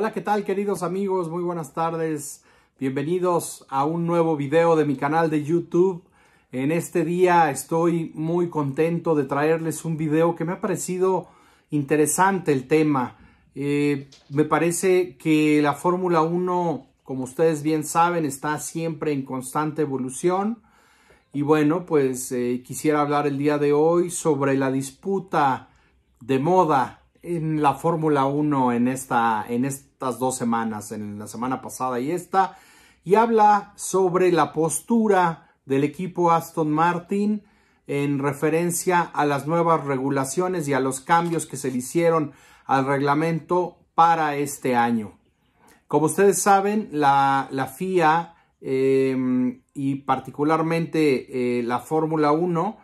Hola, ¿qué tal queridos amigos? Muy buenas tardes. Bienvenidos a un nuevo video de mi canal de YouTube. En este día estoy muy contento de traerles un video que me ha parecido interesante el tema. Eh, me parece que la Fórmula 1, como ustedes bien saben, está siempre en constante evolución. Y bueno, pues eh, quisiera hablar el día de hoy sobre la disputa de moda en la Fórmula 1 en esta, en, estas dos semanas, en la semana pasada y esta, y habla sobre la postura del equipo Aston Martin en referencia a las nuevas regulaciones y a los cambios que se le hicieron al reglamento para este año. Como ustedes saben, la, la FIA em, y particularmente eh, la Fórmula 1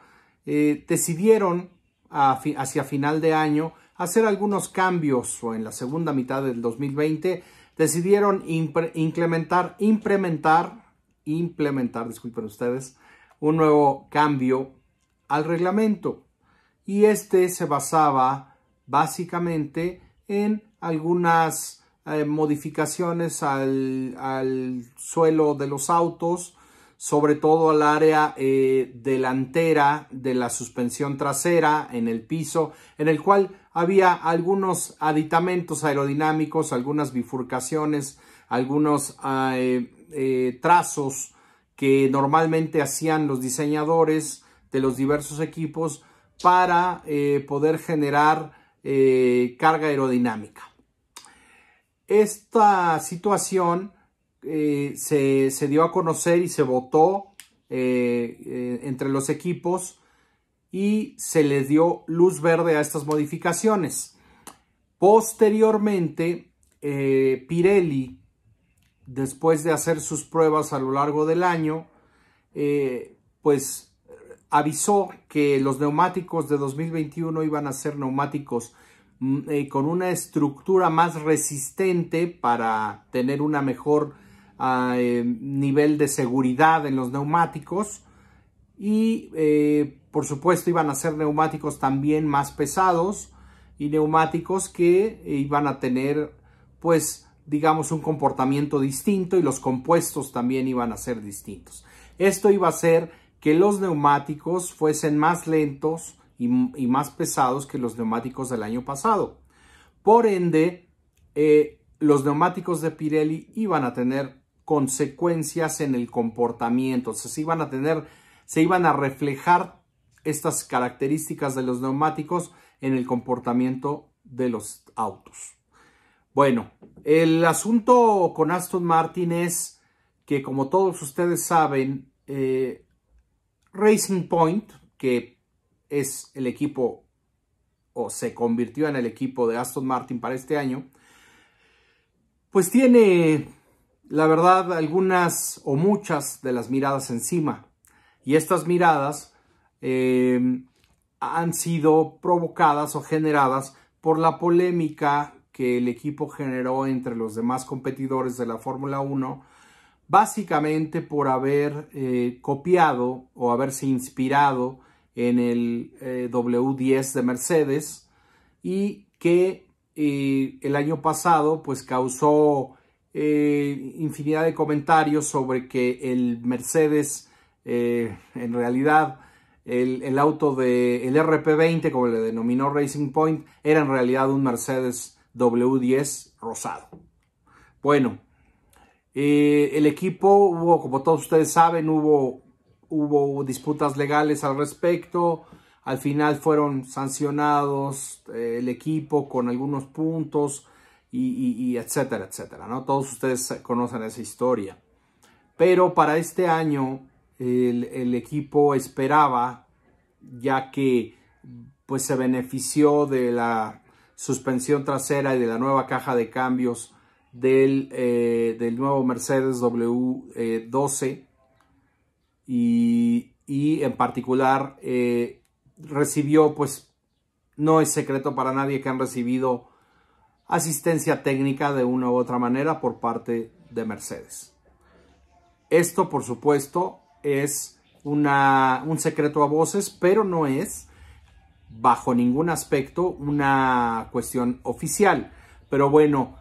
eh, decidieron hacia final de año hacer algunos cambios o en la segunda mitad del 2020 decidieron implementar, implementar, implementar, disculpen ustedes, un nuevo cambio al reglamento. Y este se basaba básicamente en algunas eh, modificaciones al, suelo de los autos, sobre todo al área eh, delantera de la suspensión trasera, en el piso, en el cual había algunos aditamentos aerodinámicos, algunas bifurcaciones, algunos ah, eh, eh, trazos que normalmente hacían los diseñadores de los diversos equipos para eh, poder generar carga aerodinámica. Esta situación se, dio a conocer y se votó entre los equipos y se le dio luz verde a estas modificaciones. Posteriormente, eh, Pirelli, después de hacer sus pruebas a lo largo del año, eh, pues avisó que los neumáticos de 2021 iban a ser neumáticos mm, eh, con una estructura más resistente para tener una mejor ah, nivel de seguridad en los neumáticos y por supuesto iban a ser neumáticos también más pesados y neumáticos que eh, iban a tener pues digamos un comportamiento distinto y los compuestos también iban a ser distintos. Esto iba a hacer que los neumáticos fuesen más lentos y, más pesados que los neumáticos del año pasado. Por ende, eh, los neumáticos de Pirelli iban a tener consecuencias en el comportamiento, o sea, se iban a tener, se iban a reflejar estas características de los neumáticos en el comportamiento de los autos. Bueno, el asunto con Aston Martin es que como todos ustedes saben, eh, Racing Point, que es el equipo o se convirtió en el equipo de Aston Martin para este año, pues tiene, la verdad, algunas o muchas de las miradas encima. Y estas miradas eh, han sido provocadas o generadas por la polémica que el equipo generó entre los demás competidores de la Fórmula 1, básicamente por haber eh, copiado o haberse inspirado en el eh, W10 de Mercedes y que el año pasado pues causó infinidad de comentarios sobre que el Mercedes en realidad el, auto de el RP20, como le denominó Racing Point, era en realidad un Mercedes W10 rosado. Bueno, eh, el equipo hubo, como todos ustedes saben, hubo, hubo disputas legales al respecto. Al final fueron sancionados eh, el equipo con algunos puntos y, y, etcétera, etcétera. ¿no? Todos ustedes conocen esa historia. Pero para este año el, equipo esperaba, ya que pues se benefició de la suspensión trasera y de la nueva caja de cambios del, eh, nuevo Mercedes W12 eh, y, en particular eh, recibió pues no es secreto para nadie que han recibido asistencia técnica de una u otra manera por parte de Mercedes. Esto por supuesto es un secreto a voces, pero no es bajo ningún aspecto una cuestión oficial. Pero bueno,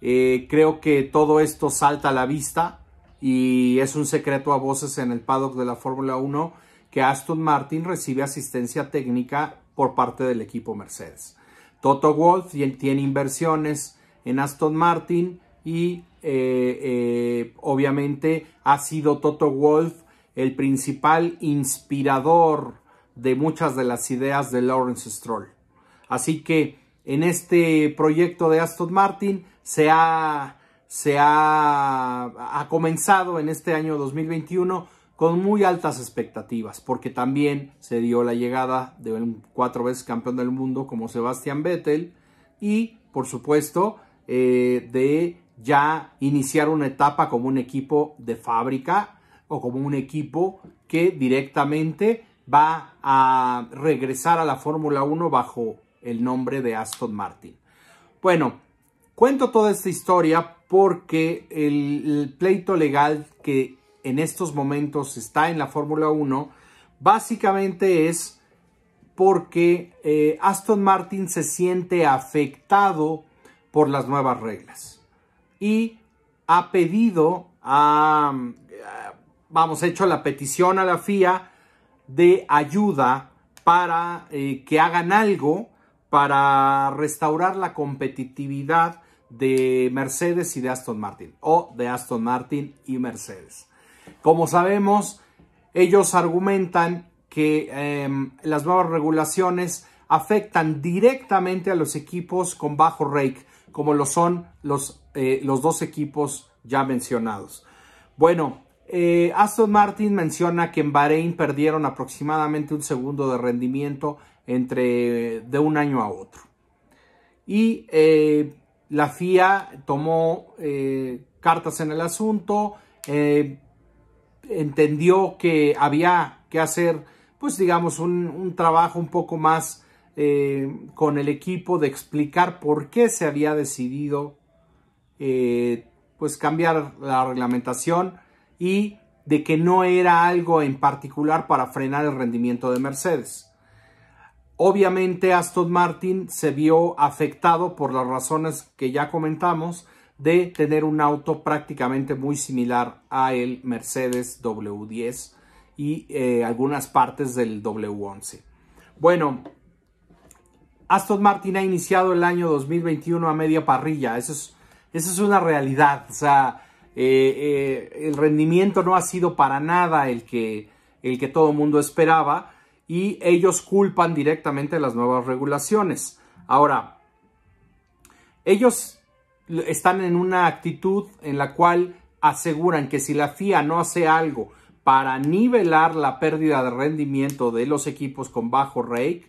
eh, creo que todo esto salta a la vista y es un secreto a voces en el paddock de la Fórmula 1 que Aston Martin recibe asistencia técnica por parte del equipo Mercedes. Toto Wolf tiene inversiones en Aston Martin y eh, eh, obviamente ha sido Toto Wolf el principal inspirador de muchas de las ideas de Lawrence Stroll. Así que en este proyecto de Aston Martin se ha, se ha, comenzado en este año 2021 con muy altas expectativas, porque también se dio la llegada de un cuatro veces campeón del mundo como Sebastian Vettel y, por supuesto, eh, de ya iniciar una etapa como un equipo de fábrica o como un equipo que directamente va a regresar a la Fórmula 1 bajo el nombre de Aston Martin. Bueno, cuento toda esta historia porque el, pleito legal que en estos momentos está en la Fórmula 1 básicamente es porque eh, Aston Martin se siente afectado por las nuevas reglas y ha pedido a vamos, hecho la petición a la FIA de ayuda para eh, que hagan algo para restaurar la competitividad de Mercedes y de Aston Martin, o de Aston Martin y Mercedes. Como sabemos, ellos argumentan que em, las nuevas regulaciones afectan directamente a los equipos con bajo rake, como lo son los, eh, los dos equipos ya mencionados. Bueno, eh, Aston Martin menciona que en Bahrein perdieron aproximadamente un segundo de rendimiento entre, de un año a otro. Y eh, la FIA tomó eh, cartas en el asunto, entendió que había que hacer, pues digamos, un, un trabajo un poco más con el equipo de explicar por qué se había decidido pues cambiar la reglamentación y de que no era algo en particular para frenar el rendimiento de Mercedes. Obviamente Aston Martin se vio afectado por las razones que ya comentamos de tener un auto prácticamente muy similar a el Mercedes W10 y eh, algunas partes del W11. Bueno, Aston Martin ha iniciado el año 2021 a media parrilla, eso es, eso es una realidad, o sea, eh, eh, el rendimiento no ha sido para nada el que, el que todo el mundo esperaba y ellos culpan directamente las nuevas regulaciones. Ahora, ellos están en una actitud en la cual aseguran que si la FIA no hace algo para nivelar la pérdida de rendimiento de los equipos con bajo rake,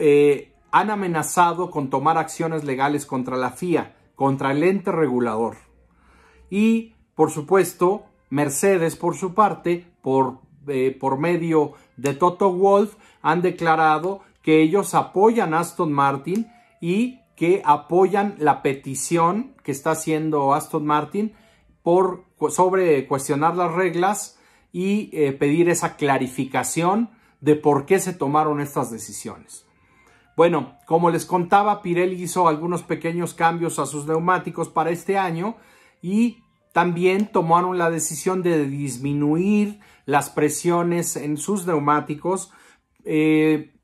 eh, han amenazado con tomar acciones legales contra la FIA, contra el ente regulador. Y, por supuesto, Mercedes, por su parte, por, eh, por medio de Toto Wolf, han declarado que ellos apoyan a Aston Martin y que apoyan la petición que está haciendo Aston Martin por, sobre cuestionar las reglas y eh, pedir esa clarificación de por qué se tomaron estas decisiones. Bueno, como les contaba, Pirelli hizo algunos pequeños cambios a sus neumáticos para este año y también tomaron la decisión de disminuir las presiones en sus neumáticos. Eh,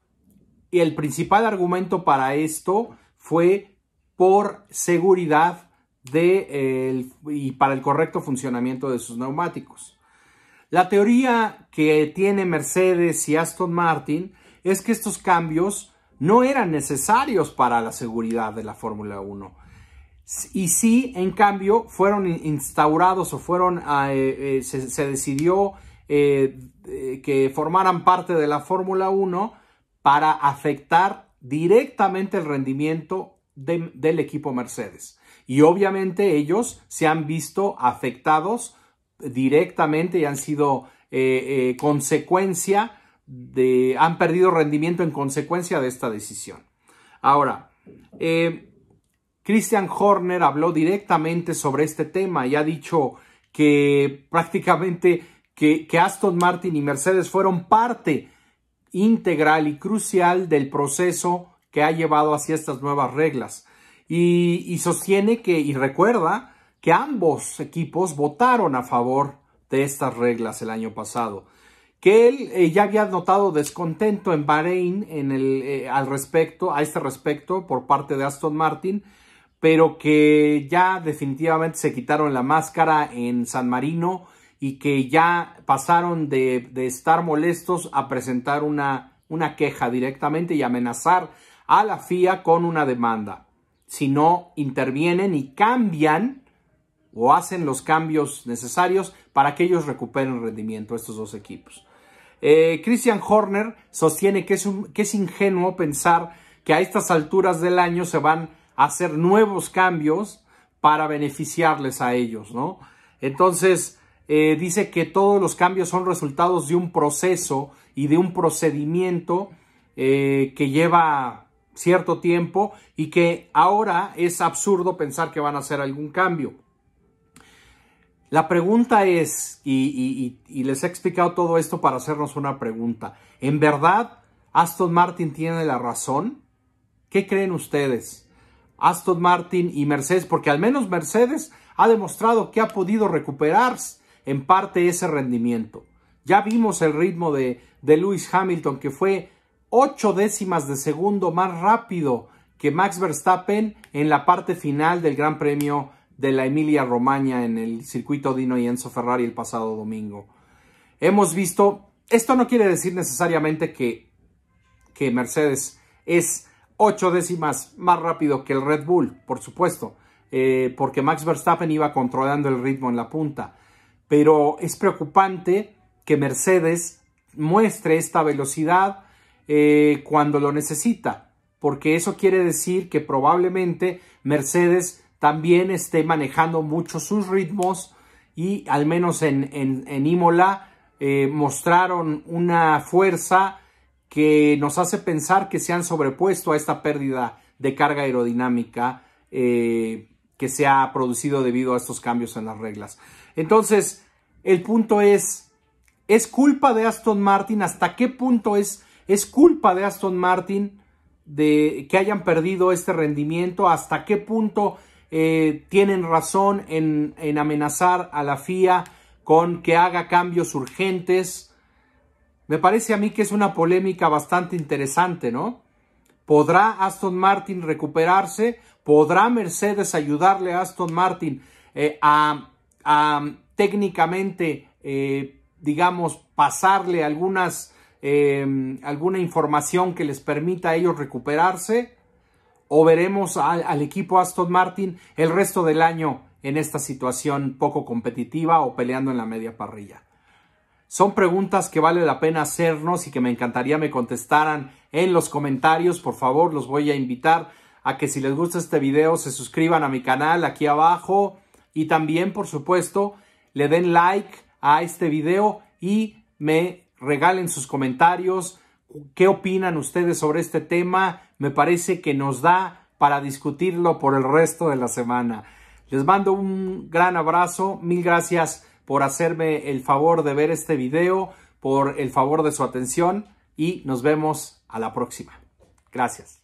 y el principal argumento para esto fue por seguridad eh, y para el correcto funcionamiento de sus neumáticos. La teoría que tiene Mercedes y Aston Martin es que estos cambios no eran necesarios para la seguridad de la Fórmula 1 y sí, en cambio, fueron instaurados o fueron, ah, eh, eh, se, decidió eh, que formaran parte de la Fórmula 1 para afectar directamente el rendimiento del equipo Mercedes. Y obviamente ellos se han visto afectados directamente y han sido consecuencia de, han perdido rendimiento en consecuencia de esta decisión. Ahora, Christian Horner habló directamente sobre este tema y ha dicho que prácticamente que, Aston Martin y Mercedes fueron parte integral y crucial del proceso que ha llevado hacia estas nuevas reglas. Y, sostiene que, y recuerda, que ambos equipos votaron a favor de estas reglas el año pasado. Que él eh, ya había notado descontento en Bahrein eh, al respecto, a este respecto por parte de Aston Martin pero que ya definitivamente se quitaron la máscara en San Marino y que ya pasaron de, estar molestos a presentar una, una queja directamente y amenazar a la FIA con una demanda. Si no intervienen y cambian o hacen los cambios necesarios para que ellos recuperen rendimiento, estos dos equipos. Eh, Christian Horner sostiene que es, que es ingenuo pensar que a estas alturas del año se van hacer nuevos cambios para beneficiarles a ellos, ¿no? Entonces, eh, dice que todos los cambios son resultados de un proceso y de un procedimiento eh, que lleva cierto tiempo y que ahora es absurdo pensar que van a hacer algún cambio. La pregunta es, y, les he explicado todo esto para hacernos una pregunta, ¿en verdad Aston Martin tiene la razón? ¿Qué creen ustedes? Aston Martin y Mercedes, porque al menos Mercedes ha demostrado que ha podido recuperar en parte ese rendimiento. Ya vimos el ritmo de, Lewis Hamilton, que fue ocho décimas de segundo más rápido que Max Verstappen en la parte final del Gran Premio de la Emilia Romagna en el circuito Dino y Enzo Ferrari el pasado domingo. Hemos visto, esto no quiere decir necesariamente que, que Mercedes es 8 décimas más rápido que el Red Bull, por supuesto, eh, porque Max Verstappen iba controlando el ritmo en la punta. Pero es preocupante que Mercedes muestre esta velocidad eh, cuando lo necesita, porque eso quiere decir que probablemente Mercedes también esté manejando mucho sus ritmos y al menos en, Imola eh, mostraron una fuerza que nos hace pensar que se han sobrepuesto a esta pérdida de carga aerodinámica eh, que se ha producido debido a estos cambios en las reglas. Entonces, el punto es, ¿es culpa de Aston Martin? ¿Hasta qué punto es, es culpa de Aston Martin de que hayan perdido este rendimiento? ¿Hasta qué punto eh, tienen razón en, en amenazar a la FIA con que haga cambios urgentes? Me parece a mí que es una polémica bastante interesante, ¿no? ¿Podrá Aston Martin recuperarse? ¿Podrá Mercedes ayudarle a Aston Martin eh, a, técnicamente, eh, digamos, pasarle algunas, eh, alguna información que les permita a ellos recuperarse? ¿O veremos al equipo Aston Martin el resto del año en esta situación poco competitiva o peleando en la media parrilla? Son preguntas que vale la pena hacernos y que me encantaría me contestaran en los comentarios. Por favor, los voy a invitar a que si les gusta este video se suscriban a mi canal aquí abajo y también, por supuesto, le den like a este video y me regalen sus comentarios. ¿Qué opinan ustedes sobre este tema? Me parece que nos da para discutirlo por el resto de la semana. Les mando un gran abrazo, mil gracias por hacerme el favor de ver este video, por el favor de su atención y nos vemos a la próxima. Gracias.